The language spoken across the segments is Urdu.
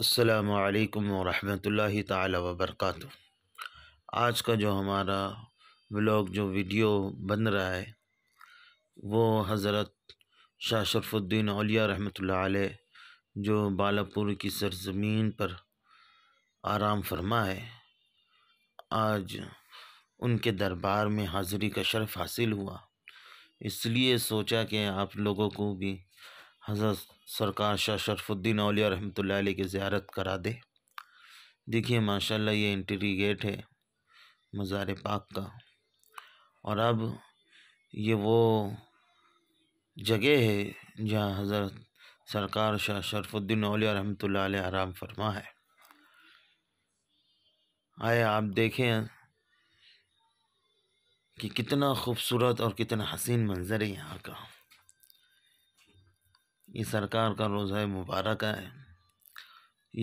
السلام علیکم ورحمۃ اللہ تعالی وبرکاتہ آج کا جو ہمارا بلاگ جو ویڈیو بن رہا ہے وہ حضرت شاہ شرف الدین اولیاء رحمۃ اللہ علیہ جو پور کی سرزمین پر آرام فرما ہے آج ان کے دربار میں حاضری کا شرف حاصل ہوا اس لیے سوچا کہ آپ لوگوں کو بھی حضرت سرکار شاہ شرف الدین اولیاء رحمۃ اللہ علیہ کی زیارت کرا دے دیکھیے ماشاء اللہ یہ انٹری گیٹ ہے مزار پاک کا اور اب یہ وہ جگہ ہے جہاں حضرت سرکار شاہ شرف الدین اولیاء رحمۃ اللہ علیہ آرام فرما ہے آئے آپ دیکھیں کہ کتنا خوبصورت اور کتنا حسین منظر ہے یہاں کا یہ سرکار کا روزہ مبارکہ ہے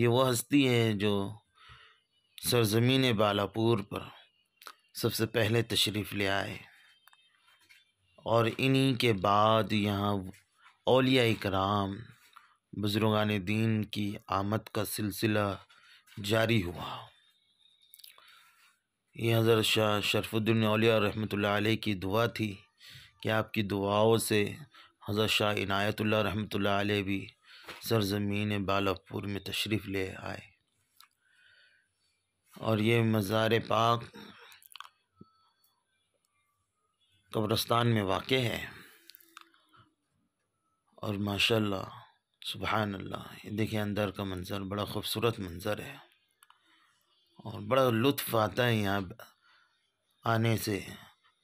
یہ وہ ہستی ہے جو سرزمین بالاپور پر سب سے پہلے تشریف لے آئے اور انہی کے بعد یہاں اولیاء اکرام بزرگان دین کی آمد کا سلسلہ جاری ہوا یہ حضرت شاہ شرف الدین اولیاء رحمۃ اللہ علیہ کی دعا تھی کہ آپ کی دعاؤں سے حضرت شاہ عنایت اللہ رحمۃ اللہ علیہ بھی سرزمین بالا پور میں تشریف لے آئے اور یہ مزار پاک قبرستان میں واقع ہے اور ماشاء اللہ سبحان اللہ یہ دیکھیں اندر کا منظر بڑا خوبصورت منظر ہے اور بڑا لطف آتا ہے یہاں آنے سے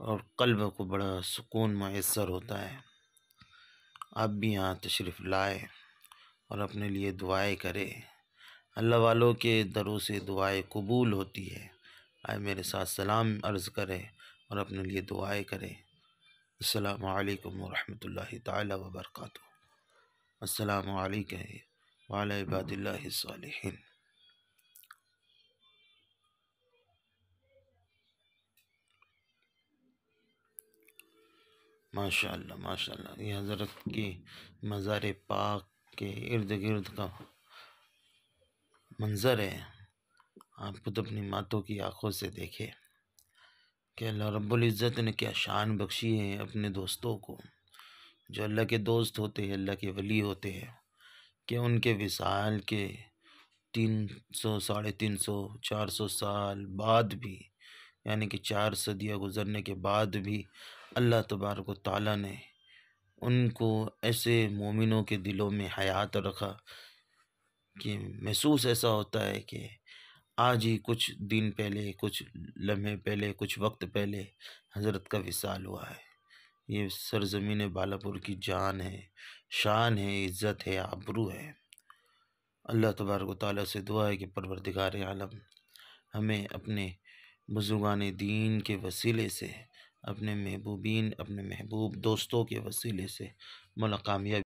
اور قلب کو بڑا سکون میسر ہوتا ہے آپ بھی یہاں تشریف لائے اور اپنے لیے دعائیں کرے اللہ والوں کے دروں سے دعائیں قبول ہوتی ہے آئے میرے ساتھ سلام عرض کرے اور اپنے لیے دعائیں کرے السلام علیکم ورحمۃ اللہ تعالی وبرکاتہ السلام علیکم وعلی عباد اللہ الصالحین ماشاء اللہ ماشاء اللہ یہ حضرت کی مزار پاک کے ارد گرد کا منظر ہے آپ خود اپنی ماتوں کی آنکھوں سے دیکھیں کہ اللہ رب العزت نے کیا شان بخشی ہے اپنے دوستوں کو جو اللہ کے دوست ہوتے ہیں اللہ کے ولی ہوتے ہیں کہ ان کے وصال کے تین سو ساڑھے تین سو چار سو سال بعد بھی یعنی کہ چار صدیہ گزرنے کے بعد بھی اللہ تبارک و تعالیٰ نے ان کو ایسے مومنوں کے دلوں میں حیات رکھا کہ محسوس ایسا ہوتا ہے کہ آج ہی کچھ دن پہلے کچھ لمحے پہلے کچھ وقت پہلے حضرت کا وصال ہوا ہے یہ سرزمین بالاپور کی جان ہے شان ہے عزت ہے آبرو ہے اللہ تبارک و تعالیٰ سے دعا ہے کہ پروردگار عالم ہمیں اپنے بزرگان دین کے وسیلے سے اپنے محبوبین اپنے محبوب دوستوں کے وسیلے سے بنا کامیابی